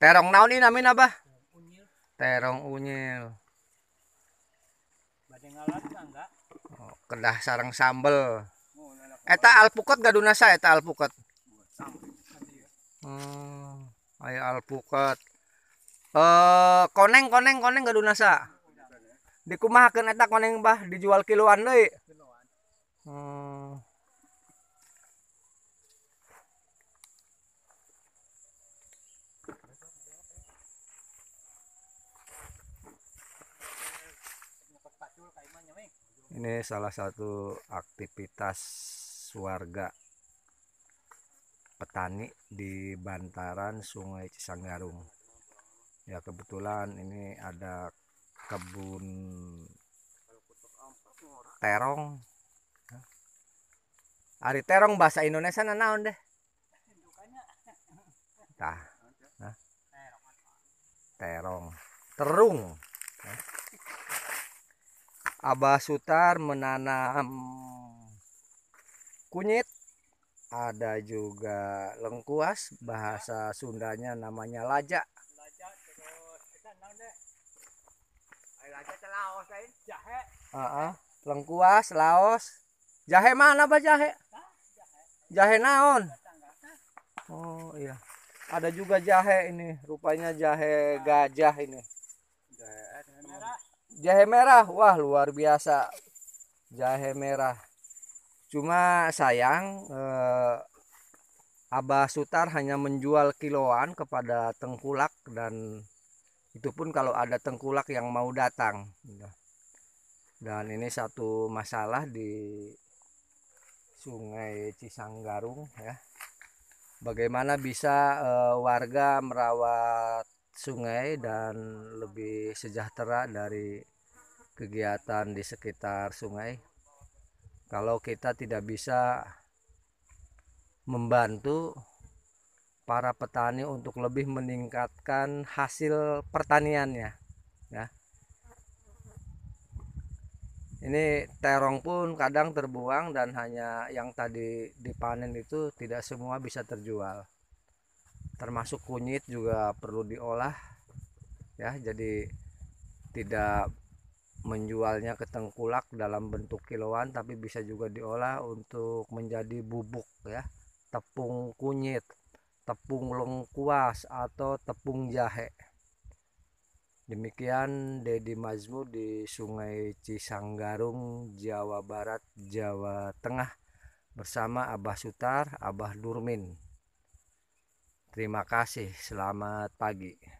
Terong naon ini namin apa? Terong unyil. Oh, kedah sarang sambel. Oh, eta alpukat gaduna saya eta alpukat. Oh, ya. Hmm, ayo alpukat. Eh, koneng koneng koneng gaduna sa. Dikumahkeun eta koneng bah dijual kiloan deh. Hmm. ini salah satu aktivitas warga petani di bantaran sungai Cisanggarung ya kebetulan ini ada kebun terong Ari terong bahasa Indonesia nanaon deh tah nah. terong terung Abah Sutar menanam kunyit ada juga lengkuas bahasa Sundanya namanya laja Uh -uh. lengkuas Laos jahe mana Pak jahe jahe naon Oh iya ada juga jahe ini rupanya jahe gajah ini jahe merah wah luar biasa jahe merah cuma sayang eh, Abah Sutar hanya menjual kiloan kepada tengkulak dan itu pun kalau ada tengkulak yang mau datang dan ini satu masalah di Sungai Cisanggarung ya bagaimana bisa eh, warga merawat sungai dan lebih sejahtera dari kegiatan di sekitar sungai. Kalau kita tidak bisa membantu para petani untuk lebih meningkatkan hasil pertaniannya, ya. Ini terong pun kadang terbuang dan hanya yang tadi dipanen itu tidak semua bisa terjual termasuk kunyit juga perlu diolah ya jadi tidak menjualnya ke tengkulak dalam bentuk kiloan tapi bisa juga diolah untuk menjadi bubuk ya tepung kunyit tepung lengkuas atau tepung jahe demikian Dedi Mazmu di Sungai Cisanggarung Jawa Barat Jawa Tengah bersama Abah Sutar Abah Durmin Terima kasih, selamat pagi.